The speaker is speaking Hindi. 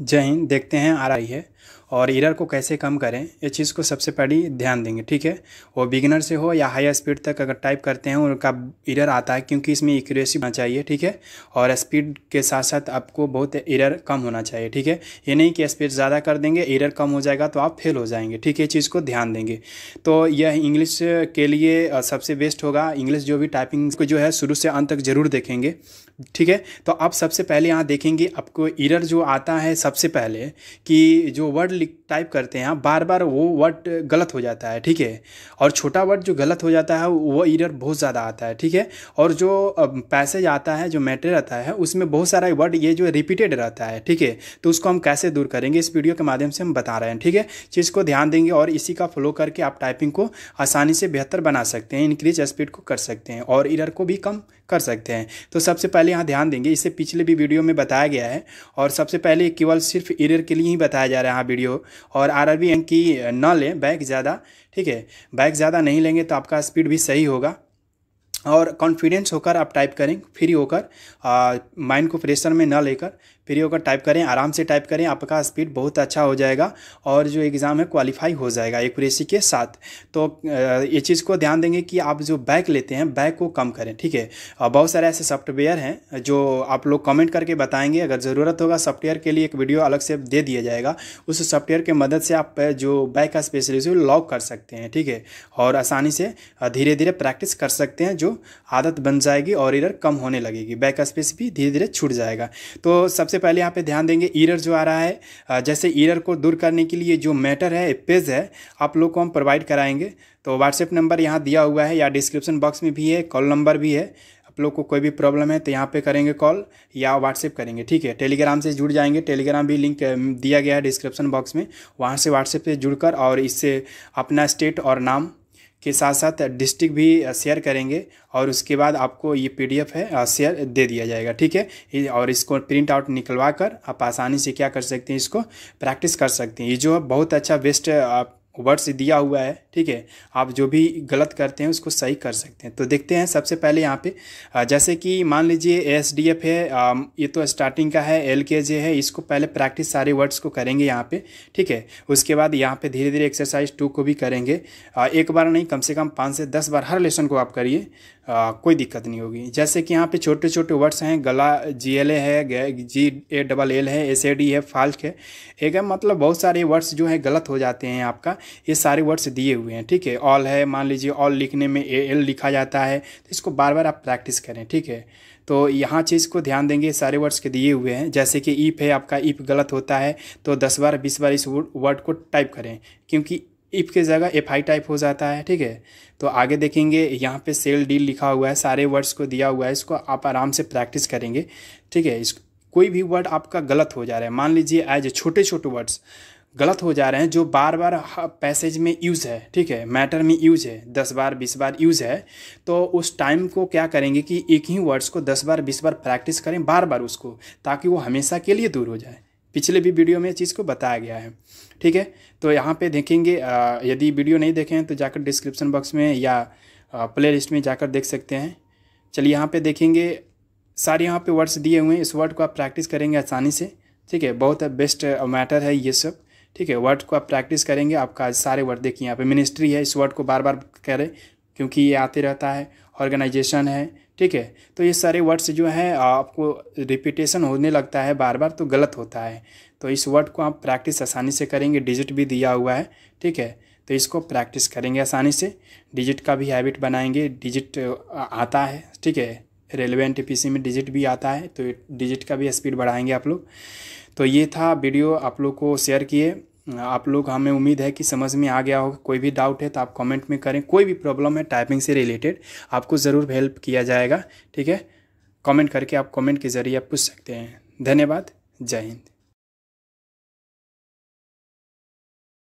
जय हिंद देखते हैं आ रही है और एरर को कैसे कम करें ये चीज़ को सबसे पहले ध्यान देंगे ठीक है वो बिगिनर से हो या हाई स्पीड तक अगर टाइप करते हैं उनका एरर आता है क्योंकि इसमें एक्यूरेसी होना चाहिए ठीक है और स्पीड के साथ साथ आपको बहुत एरर कम होना चाहिए ठीक है ये नहीं कि स्पीड ज़्यादा कर देंगे एरर कम हो जाएगा तो आप फेल हो जाएंगे ठीक है चीज़ को ध्यान देंगे तो यह इंग्लिश के लिए सबसे बेस्ट होगा इंग्लिश जो भी टाइपिंग को जो है शुरू से अंत तक ज़रूर देखेंगे ठीक है तो आप सबसे पहले यहाँ देखेंगे आपको एरर जो आता है सबसे पहले कि जो वर्ड लिख टाइप करते हैं बार बार वो वर्ड गलत हो जाता है ठीक है और छोटा वर्ड जो गलत हो जाता है वो इरर बहुत ज़्यादा आता है ठीक है और जो पैसेज आता है जो मैटर आता है उसमें बहुत सारा वर्ड ये जो रिपीटेड रहता है ठीक है तो उसको हम कैसे दूर करेंगे इस वीडियो के माध्यम से हम बता रहे हैं ठीक है चीज़ को ध्यान देंगे और इसी का फॉलो करके आप टाइपिंग को आसानी से बेहतर बना सकते हैं इंक्रीज स्पीड को कर सकते हैं और इरर को भी कम कर सकते हैं तो सबसे पहले यहाँ ध्यान देंगे इसे पिछले भी वीडियो में बताया गया है और सबसे पहले केवल सिर्फ इरर के लिए ही बताया जा रहा है वीडियो हो और आर की न लें बाइक ज़्यादा ठीक है बाइक ज़्यादा नहीं लेंगे तो आपका स्पीड भी सही होगा और कॉन्फिडेंस होकर आप टाइप करें फ्री होकर माइंड को प्रेशर में ना लेकर फ्री होकर टाइप करें आराम से टाइप करें आपका स्पीड बहुत अच्छा हो जाएगा और जो एग्ज़ाम है क्वालिफाई हो जाएगा एक्यूरेसी के साथ तो ये चीज़ को ध्यान देंगे कि आप जो बैक लेते हैं बैक को कम करें ठीक है बहुत सारे ऐसे सॉफ्टवेयर हैं जो आप लोग कमेंट करके बताएंगे अगर ज़रूरत होगा सॉफ्टवेयर के लिए एक वीडियो अलग से दे दिया जाएगा उस सॉफ्टवेयर के मदद से आप जो बैक का स्पेशलिस्ट लॉक कर सकते हैं ठीक है और आसानी से धीरे धीरे प्रैक्टिस कर सकते हैं जो आदत बन जाएगी और इरर कम होने लगेगी बैक स्पेस भी धीरे धीरे छूट जाएगा तो सबसे पहले यहाँ पे ध्यान देंगे इरर जो आ रहा है जैसे इरर को दूर करने के लिए जो मैटर है पेज है आप लोग को हम प्रोवाइड कराएंगे तो व्हाट्सएप नंबर यहाँ दिया हुआ है या डिस्क्रिप्शन बॉक्स में भी है कॉल नंबर भी है आप लोग को कोई भी प्रॉब्लम है तो यहाँ पे करेंगे कॉल या व्हाट्सएप करेंगे ठीक है टेलीग्राम से जुड़ जाएंगे टेलीग्राम भी लिंक दिया गया है डिस्क्रिप्शन बॉक्स में वहाँ से व्हाट्सएप से जुड़कर और इससे अपना स्टेट और नाम के साथ साथ डिस्ट्रिक्ट भी शेयर करेंगे और उसके बाद आपको ये पीडीएफ है शेयर दे दिया जाएगा ठीक है और इसको प्रिंट आउट निकलवा कर आप आसानी से क्या कर सकते हैं इसको प्रैक्टिस कर सकते हैं ये जो बहुत अच्छा बेस्ट वर्ड्स दिया हुआ है ठीक है आप जो भी गलत करते हैं उसको सही कर सकते हैं तो देखते हैं सबसे पहले यहाँ पे जैसे कि मान लीजिए एस डी एफ है ये तो स्टार्टिंग का है एल के जे है इसको पहले प्रैक्टिस सारे वर्ड्स को करेंगे यहाँ पे ठीक है उसके बाद यहाँ पे धीरे धीरे एक्सरसाइज टू को भी करेंगे एक बार नहीं कम से कम पाँच से दस बार हर लेसन को आप करिए कोई दिक्कत नहीं होगी जैसे कि यहाँ पे छोटे छोटे वर्ड्स हैं गला जी एल ए है जी ए डबल एल है एस ए डी है फाल्क है एक मतलब बहुत सारे वर्ड्स जो है गलत हो जाते हैं आपका ये सारे वर्ड्स दिए हुए हैं ठीक है ऑल है मान लीजिए ऑल लिखने में ए एल लिखा जाता है तो इसको बार बार आप प्रैक्टिस करें ठीक है तो यहाँ चीज़ को ध्यान देंगे सारे वर्ड्स के दिए हुए हैं जैसे कि ईफ है आपका ईफ गलत होता है तो दस बार बीस बार इस वर्ड को टाइप करें क्योंकि इफ के जगह एफ आई टाइप हो जाता है ठीक है तो आगे देखेंगे यहाँ पे सेल डील लिखा हुआ है सारे वर्ड्स को दिया हुआ है इसको आप आराम से प्रैक्टिस करेंगे ठीक है इस कोई भी वर्ड आपका गलत हो जा रहा है मान लीजिए एज छोटे छोटे वर्ड्स गलत हो जा रहे हैं जो बार बार पैसेज में यूज़ है ठीक है मैटर में यूज़ है दस बार बीस बार यूज़ है तो उस टाइम को क्या करेंगे कि एक ही वर्ड्स को दस बार बीस बार प्रैक्टिस करें बार बार उसको ताकि वो हमेशा के लिए दूर हो जाए पिछले भी वीडियो में चीज़ को बताया गया है ठीक है तो यहाँ पे देखेंगे यदि वीडियो नहीं देखें तो जाकर डिस्क्रिप्शन बॉक्स में या प्ले लिस्ट में जाकर देख सकते हैं चलिए यहाँ पे देखेंगे सारे यहाँ पे वर्ड्स दिए हुए हैं इस वर्ड को आप प्रैक्टिस करेंगे आसानी से ठीक है बहुत बेस्ट मैटर uh, है ये सब ठीक है वर्ड को आप प्रैक्टिस करेंगे आपका सारे वर्ड देखिए यहाँ पे मिनिस्ट्री है इस वर्ड को बार बार करें क्योंकि ये आते रहता है ऑर्गेनाइजेशन है ठीक है तो ये सारे वर्ड्स जो हैं आपको रिपीटेशन होने लगता है बार बार तो गलत होता है तो इस वर्ड को आप प्रैक्टिस आसानी से करेंगे डिजिट भी दिया हुआ है ठीक है तो इसको प्रैक्टिस करेंगे आसानी से डिजिट का भी हैबिट बनाएंगे डिजिट आता है ठीक है रेलिवेंट पीसी में डिजिट भी आता है तो डिजिट का भी स्पीड बढ़ाएंगे आप लोग तो ये था वीडियो आप लोग को शेयर किए आप लोग हमें उम्मीद है कि समझ में आ गया होगा कोई भी डाउट है तो आप कमेंट में करें कोई भी प्रॉब्लम है टाइपिंग से रिलेटेड आपको ज़रूर हेल्प किया जाएगा ठीक है कमेंट करके आप कमेंट के ज़रिए आप पूछ सकते हैं धन्यवाद जय हिंद